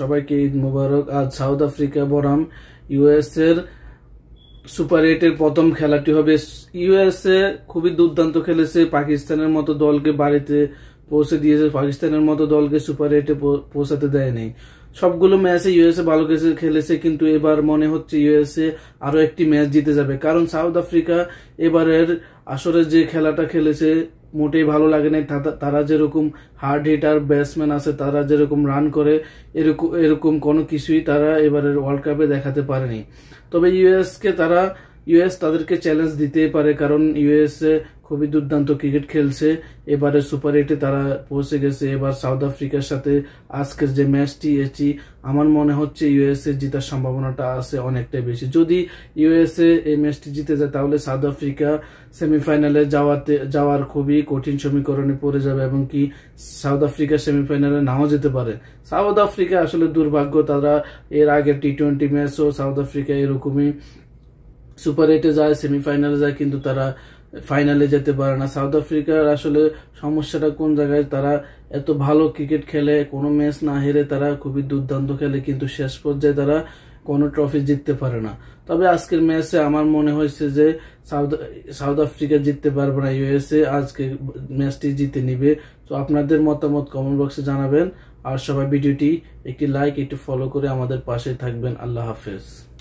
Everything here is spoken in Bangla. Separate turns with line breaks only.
সবাইকে ঈদ মোবারক আজ সাউথ আফ্রিকা বরাম ইউএস এর সুপার এইটের প্রথম খেলাটি হবে ইউএসএ খুবই দুর্দান্ত খেলেছে পাকিস্তানের মতো দলকে বাড়িতে পৌঁছে দিয়েছে পাকিস্তানের মতো দলকে সুপার এইটে পৌঁছাতে দেয় নাই সবগুলো ম্যাচে ইউএসএ ভালো খেলেছে কিন্তু এবার মনে হচ্ছে ইউএসএ আরও একটি ম্যাচ জিতে যাবে কারণ সাউথ আফ্রিকা এবারের আসরে যে খেলাটা খেলেছে মোটেই ভালো লাগে নাই তারা যেরকম হার্ড হিটার ব্যাটসম্যান আছে তারা যেরকম রান করে এরকম এরকম কোনো কিছুই তারা এবারের ওয়ার্ল্ড কাপে দেখাতে পারেনি তবে ইউএসকে তারা ইউএস তাদেরকে চ্যালেঞ্জ দিতে পারে কারণ ইউএস খুবই দুর্দান্ত ক্রিকেট খেলছে এবারে সুপার এইটে তারা পৌঁছে গেছে এবার সাউথ আফ্রিকার সাথে আজকের যে ম্যাচটি এটি আমার মনে হচ্ছে ইউএসএ জিতার সম্ভাবনাটা আছে অনেকটাই বেশি যদি ইউএসএ এই ম্যাচটি জিতে যায় তাহলে সাউথ আফ্রিকা সেমিফাইনালে যাওয়াতে যাওয়ার খুবই কঠিন সমীকরণে পড়ে যাবে এবং কি সাউথ আফ্রিকা সেমিফাইনালে নাও যেতে পারে সাউথ আফ্রিকা আসলে দুর্ভাগ্য তারা এর আগে টি টোয়েন্টি ম্যাচও সাউথ আফ্রিকা এরকমই সুপার এইটে যায় সেমিফাইনালে যায় কিন্তু তারা ফাইনালে যেতে পারে না সাউথ আফ্রিকার আসলে সমস্যাটা কোন জায়গায় তারা এত ভালো ক্রিকেট খেলে কোনো ম্যাচ না হেরে তারা খুবই দুর্দান্ত খেলে কিন্তু শেষ পর্যায়ে তারা কোনো ট্রফি জিততে পারে না তবে আজকের ম্যাচে আমার মনে হয়েছে যে সাউথ সাউথ আফ্রিকা জিততে পারবে না ইউএসএ আজকে ম্যাচটি জিতে নিবে তো আপনাদের মতামত কমেন্ট বক্সে জানাবেন আর সবাই ভিডিওটি একটি লাইক একটু ফলো করে আমাদের পাশে থাকবেন আল্লাহ হাফেজ